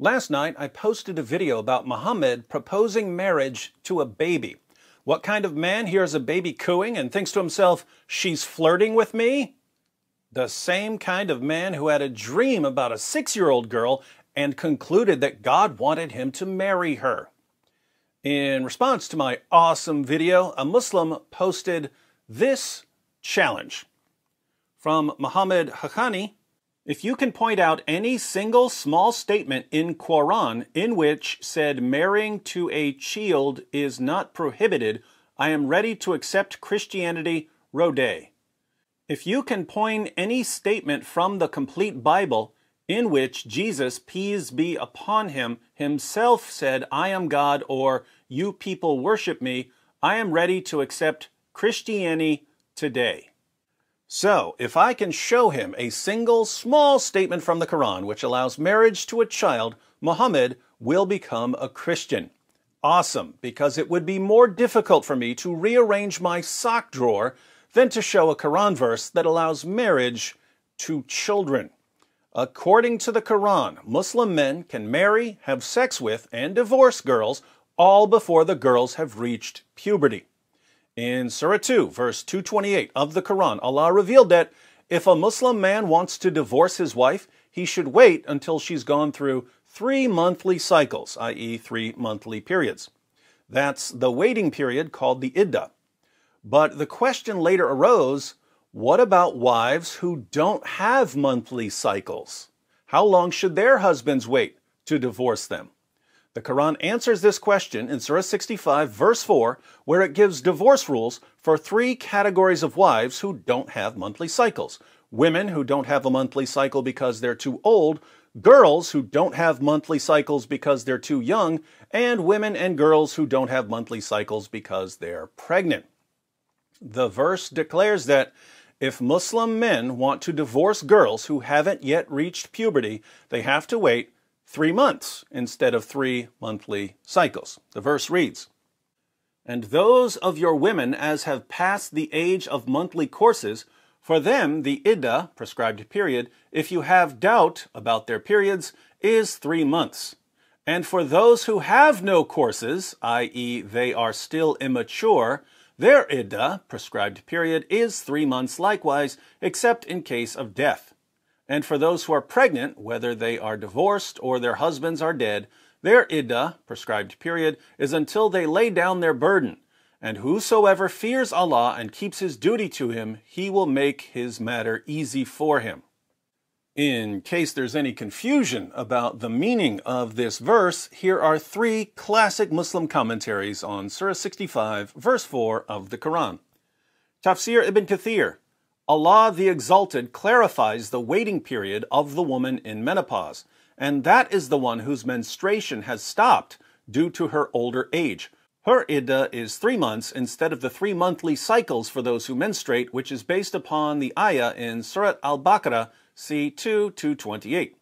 Last night, I posted a video about Muhammad proposing marriage to a baby. What kind of man hears a baby cooing and thinks to himself, she's flirting with me? The same kind of man who had a dream about a six year old girl and concluded that God wanted him to marry her. In response to my awesome video, a Muslim posted this challenge from Muhammad Haqqani if you can point out any single small statement in Quran in which said marrying to a child is not prohibited, I am ready to accept Christianity rode. If you can point any statement from the complete Bible in which Jesus, peace be upon him, himself said, I am God, or you people worship me, I am ready to accept Christianity today. So, if I can show him a single small statement from the Quran which allows marriage to a child, Muhammad will become a Christian. Awesome, because it would be more difficult for me to rearrange my sock drawer than to show a Quran verse that allows marriage to children. According to the Quran, Muslim men can marry, have sex with, and divorce girls all before the girls have reached puberty. In Surah 2, verse 228 of the Quran, Allah revealed that if a Muslim man wants to divorce his wife, he should wait until she's gone through three monthly cycles, i.e., three monthly periods. That's the waiting period called the Iddah. But the question later arose what about wives who don't have monthly cycles? How long should their husbands wait to divorce them? The Quran answers this question in Surah 65, verse 4, where it gives divorce rules for three categories of wives who don't have monthly cycles women who don't have a monthly cycle because they're too old, girls who don't have monthly cycles because they're too young, and women and girls who don't have monthly cycles because they're pregnant. The verse declares that if Muslim men want to divorce girls who haven't yet reached puberty, they have to wait three months instead of three monthly cycles. The verse reads, And those of your women as have passed the age of monthly courses, for them the iddah, prescribed period, if you have doubt about their periods, is three months. And for those who have no courses, i.e., they are still immature, their iddah, prescribed period, is three months likewise, except in case of death. And for those who are pregnant, whether they are divorced or their husbands are dead, their iddah, prescribed period, is until they lay down their burden. And whosoever fears Allah and keeps his duty to him, he will make his matter easy for him. In case there's any confusion about the meaning of this verse, here are three classic Muslim commentaries on Surah 65, verse 4 of the Quran. Tafsir ibn Kathir Allah the Exalted clarifies the waiting period of the woman in menopause, and that is the one whose menstruation has stopped due to her older age. Her iddah is three months instead of the three monthly cycles for those who menstruate, which is based upon the ayah in Surat Al-Baqarah, c 2 228.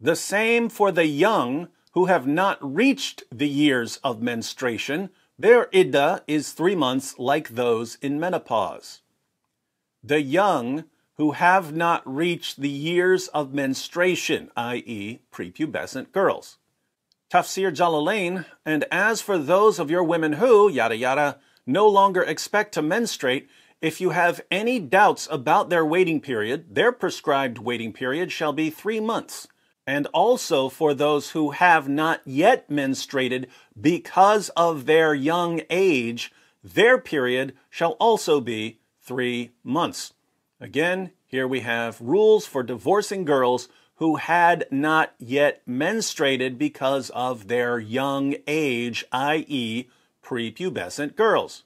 The same for the young who have not reached the years of menstruation. Their iddah is three months like those in menopause the young who have not reached the years of menstruation, i.e., prepubescent girls. Tafsir Jalalain, and as for those of your women who, yada yada, no longer expect to menstruate, if you have any doubts about their waiting period, their prescribed waiting period shall be three months. And also for those who have not yet menstruated because of their young age, their period shall also be three months. Again, here we have rules for divorcing girls who had not yet menstruated because of their young age, i.e., prepubescent girls.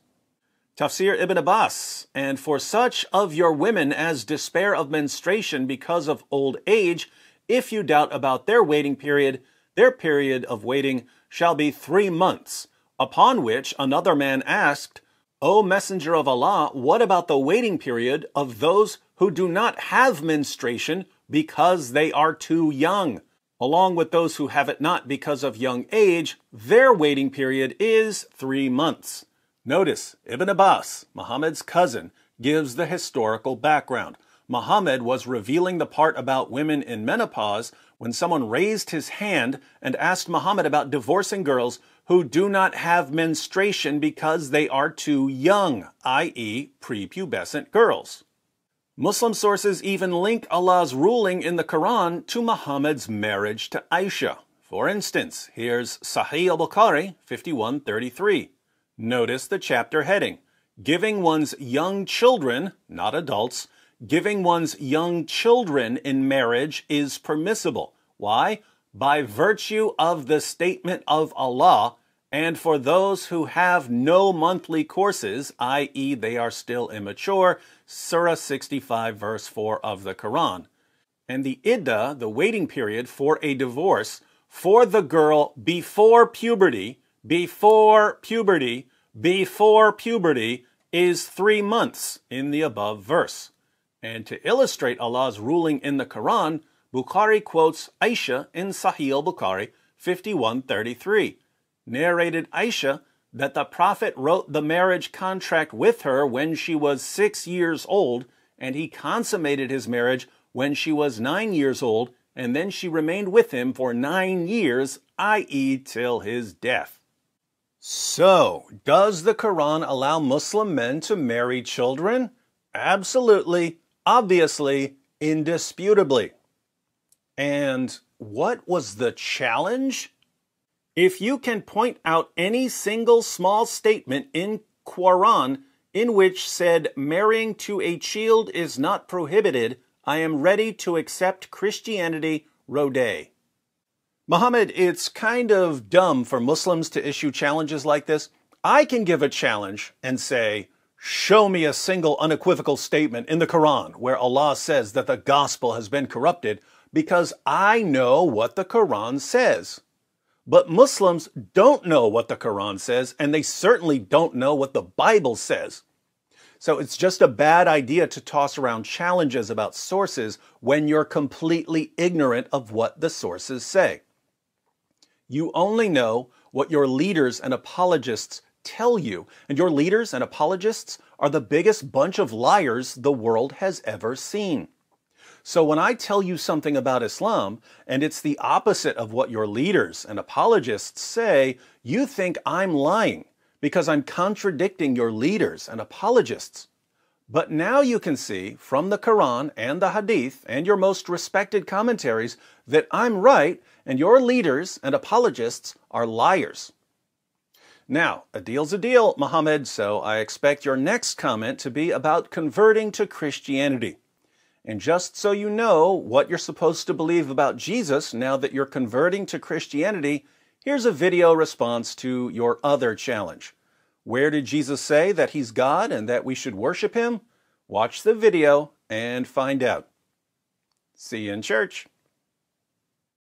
Tafsir ibn Abbas, and for such of your women as despair of menstruation because of old age, if you doubt about their waiting period, their period of waiting shall be three months. Upon which another man asked, O Messenger of Allah, what about the waiting period of those who do not have menstruation because they are too young? Along with those who have it not because of young age, their waiting period is three months. Notice, Ibn Abbas, Muhammad's cousin, gives the historical background. Muhammad was revealing the part about women in menopause when someone raised his hand and asked Muhammad about divorcing girls who do not have menstruation because they are too young, i.e., prepubescent girls. Muslim sources even link Allah's ruling in the Quran to Muhammad's marriage to Aisha. For instance, here's Sahih al-Bukhari 5133. Notice the chapter heading, giving one's young children, not adults, giving one's young children in marriage is permissible. Why? by virtue of the statement of Allah, and for those who have no monthly courses, i.e., they are still immature, Surah 65, verse 4 of the Quran. And the iddah, the waiting period for a divorce, for the girl before puberty, before puberty, before puberty, is three months in the above verse. And to illustrate Allah's ruling in the Quran, Bukhari quotes Aisha in Sahih Bukhari 5133, narrated Aisha that the Prophet wrote the marriage contract with her when she was six years old, and he consummated his marriage when she was nine years old, and then she remained with him for nine years, i.e., till his death. So, does the Quran allow Muslim men to marry children? Absolutely, obviously, indisputably. And what was the challenge? If you can point out any single small statement in Quran in which said marrying to a child is not prohibited, I am ready to accept Christianity Rode. Muhammad, it's kind of dumb for Muslims to issue challenges like this. I can give a challenge and say, Show me a single unequivocal statement in the Quran where Allah says that the gospel has been corrupted because I know what the Quran says. But Muslims don't know what the Quran says, and they certainly don't know what the Bible says. So it's just a bad idea to toss around challenges about sources when you're completely ignorant of what the sources say. You only know what your leaders and apologists tell you, and your leaders and apologists are the biggest bunch of liars the world has ever seen. So when I tell you something about Islam, and it's the opposite of what your leaders and apologists say, you think I'm lying because I'm contradicting your leaders and apologists. But now you can see from the Quran and the Hadith and your most respected commentaries that I'm right and your leaders and apologists are liars. Now, a deal's a deal, Mohammed, so I expect your next comment to be about converting to Christianity. And just so you know what you're supposed to believe about Jesus now that you're converting to Christianity, here's a video response to your other challenge. Where did Jesus say that he's God and that we should worship him? Watch the video and find out. See you in church.